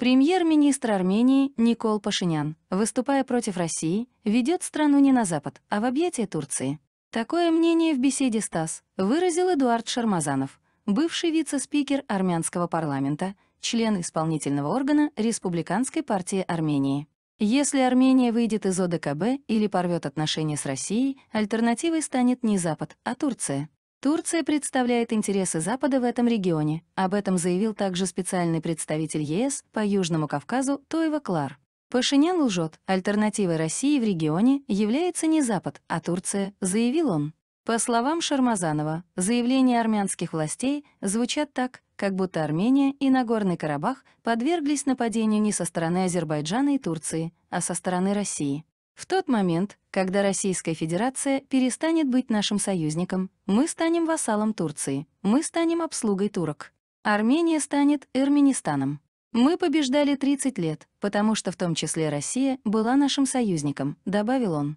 Премьер-министр Армении Никол Пашинян, выступая против России, ведет страну не на Запад, а в объятия Турции. Такое мнение в беседе СТАСС выразил Эдуард Шармазанов, бывший вице-спикер армянского парламента, член исполнительного органа Республиканской партии Армении. Если Армения выйдет из ОДКБ или порвет отношения с Россией, альтернативой станет не Запад, а Турция. Турция представляет интересы Запада в этом регионе. Об этом заявил также специальный представитель ЕС по Южному Кавказу Тойва Клар. Пашинян лжет, альтернативой России в регионе является не Запад, а Турция, заявил он. По словам Шармазанова, заявления армянских властей звучат так, как будто Армения и Нагорный Карабах подверглись нападению не со стороны Азербайджана и Турции, а со стороны России. В тот момент, когда Российская Федерация перестанет быть нашим союзником, мы станем вассалом Турции, мы станем обслугой турок. Армения станет Эрменистаном. Мы побеждали 30 лет, потому что в том числе Россия была нашим союзником, добавил он.